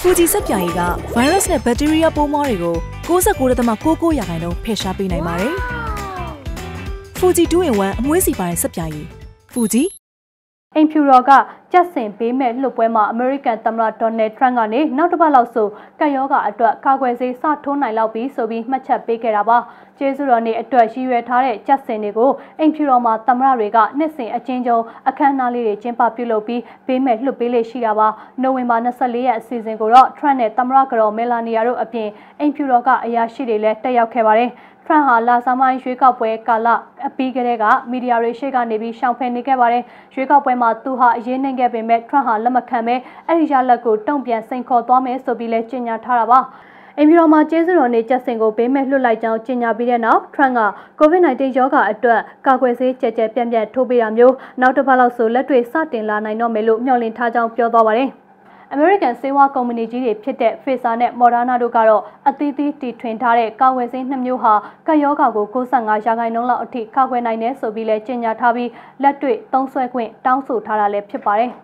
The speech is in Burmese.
ဖူဂျီစက်ပြာရည်ကဗိုင်းရပ်စ်နဲ့ဘက်တီးရီးယားပိုးမွှားတွေကို99.99ရာခိုင်နှုန်းဖယ်ရှားပေးနိုင်ပါတယ်။ Fuji 2in 1အမွှေးစီပါတဲ့စက်ပြာရည် Fuji အိမ်ဖြူတော်ကကြက်စင်ပေးမဲ့လွှတ်ပွဲမှာအမေရိကန်သမ္မတဒေါ်နယ်ထရန့်ကနေနောက်တစ်ပတ်လောက်ဆိုကတ်ယောဂအတွက်ကာကွယ်ဆေးစထိုးနိုင်လောက်ပြီဆိုပြီးမှတ်ချက်ပေးခဲ့တာပါကျေးဇူးတော်နေ့အတွက်ရည်ရွယ်ထားတဲ့ကြက်စင်တွေကိုအိမ်ဖြူတော်မှာသမ္မတတွေကနှစ်စဉ်အချင်းချင်းအခမ်းအနားလေးတွေကျင်းပပြုလုပ်ပြီးပေးမဲ့လွှတ်ပေးလေးရှိတာပါနိုဝင်ဘာ24ရက်အစီအစဉ်ကိုတော့ထရန့်နဲ့သမ္မတကတော်မဲလာနီယာတို့အပြင်အိမ်ဖြူတော်ကအရာရှိတွေလည်းတက်ရောက်ခဲ့ပါတယ်ဖရန့်ဟာလာဆာမိုင်းရွေးကောက်ပွဲကာလအပြီးကတည်းကမီဒီယာတွေရှေ့ကနေပြီးရှောင်ဖယ်နေခဲ့ပါတယ်။ရွေးကောက်ပွဲမှာသူဟာအရေးနိုင်ခဲ့ပေမဲ့ထရန့်ဟာလက်မခံပဲအဲ့ဒီရလက်ကိုတုံ့ပြန်စိန်ခေါ်သွားမယ်ဆိုပြီးလဲကြေညာထားတာပါ။အင်ဗီရောမှာကျေးဇူးတော်နဲ့ကြက်စင်ကိုဘေးမဲ့လွတ်လိုက်ကြောင်းကြေညာပြီးတဲ့နောက်ထရန့်က COVID-19 ရောဂါအတွက်ကာကွယ်ဆေးကြက်ကြက်ပြန့်ပြန့်ထိုးပေးတာမျိုးနောက်တစ်ပတ်လောက်ဆိုလက်တွေစတင်လာနိုင်တော့မယ်လို့မျှော်လင့်ထားကြောင်းပြောသွားပါတယ်။အမေရိကန်ဆေးဝါးကုမ္ပဏီကြီးတွေဖြစ်တဲ့ Pfizer နဲ့ Moderna တို့ကတော့အသီးသီးတီထွင်ထားတဲ့ကာဝယ်ဆေးနှစ်မျိုးဟာကပ်ရောဂါကို95ရာခိုင်နှုန်းလောက်အထိကာကွယ်နိုင်တယ်ဆိုပြီးလဲကြေညာထားပြီးလက်တွေ့သုံးစွဲခွင့်တောင်းဆိုထားတာလည်းဖြစ်ပါတယ်။